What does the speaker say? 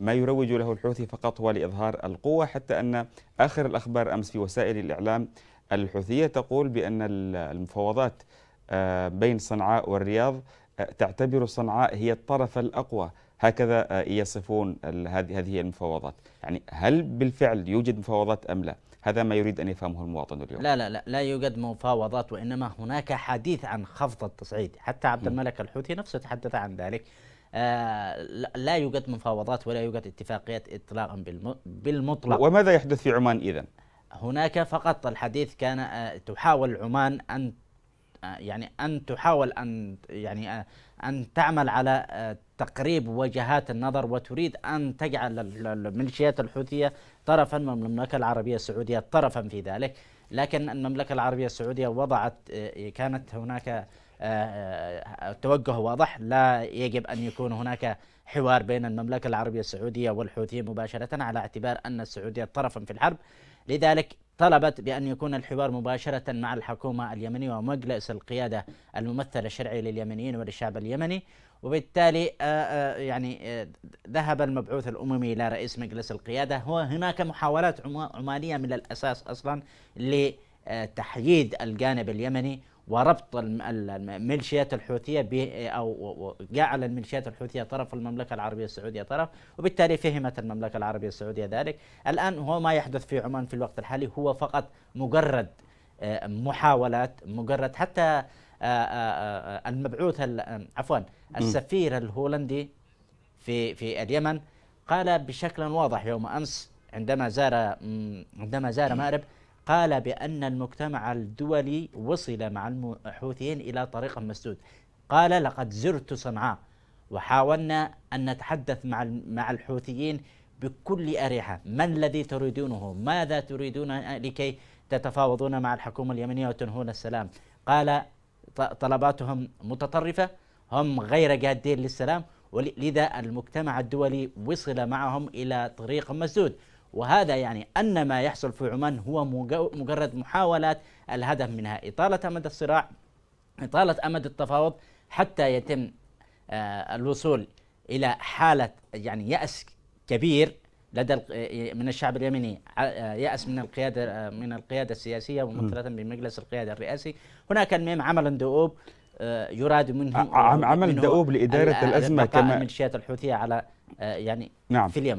ما يروج له الحوثي فقط هو لإظهار القوة حتى أن آخر الأخبار أمس في وسائل الإعلام الحوثية تقول بأن المفاوضات آه، بين صنعاء والرياض آه، تعتبر صنعاء هي الطرف الأقوى هكذا آه، يصفون هذه المفاوضات يعني هل بالفعل يوجد مفاوضات أم لا هذا ما يريد أن يفهمه المواطن اليوم لا لا لا, لا يوجد مفاوضات وإنما هناك حديث عن خفض التصعيد حتى عبد الملك الحوثي نفسه تحدث عن ذلك آه، لا يوجد مفاوضات ولا يوجد اتفاقيات اطلاقا بالمطلق وماذا يحدث في عمان اذا؟ هناك فقط الحديث كان آه، تحاول عمان ان آه، يعني ان تحاول ان يعني ان تعمل على تقريب وجهات النظر وتريد ان تجعل الميليشيات الحوثيه طرفا من المملكه العربيه السعوديه طرفا في ذلك لكن المملكة العربية السعودية وضعت آه، كانت هناك آه، آه، توجه واضح لا يجب أن يكون هناك حوار بين المملكة العربية السعودية والحوثيين مباشرة على اعتبار أن السعودية طرفا في الحرب لذلك طلبت بأن يكون الحوار مباشرة مع الحكومة اليمنية ومجلس القيادة الممثل الشرعي لليمنيين وللشعب اليمني وبالتالي آه، آه، يعني آه، ذهب المبعوث الأممي إلى رئيس مجلس القيادة هو هناك محاولات عمالية من الأساس أصلا لتحييد الجانب اليمني وربط الميليشيات الحوثية أو جعل الميليشيات الحوثية طرف المملكة العربية السعودية طرف وبالتالي فهمت المملكة العربية السعودية ذلك الآن هو ما يحدث في عمان في الوقت الحالي هو فقط مجرد آه، محاولات مجرد حتى آه، آه، المبعوث عفوا السفير الهولندي في في اليمن قال بشكل واضح يوم امس عندما زار عندما زار مأرب قال بأن المجتمع الدولي وصل مع الحوثيين إلى طريق مسدود قال لقد زرت صنعاء وحاولنا أن نتحدث مع مع الحوثيين بكل أريحة ما الذي تريدونه ماذا تريدون لكي تتفاوضون مع الحكومة اليمنية وتنهون السلام قال طلباتهم متطرفة هم غير جادين للسلام ولذا المجتمع الدولي وصل معهم إلى طريق مسدود وهذا يعني أن ما يحصل في عمان هو مجرد محاولات الهدف منها إطالة أمد الصراع إطالة أمد التفاوض حتى يتم آه، الوصول إلى حالة يعني يأس كبير لدى من الشعب اليمني آه، يأس من القيادة آه، من القيادة السياسية ومثلاً بمجلس القيادة الرئاسي هناك المهم عمل دؤوب يراد منه عمل دؤوب لإدارة الأزمة كما الميليشيات الحوثية على يعني نعم. في اليمن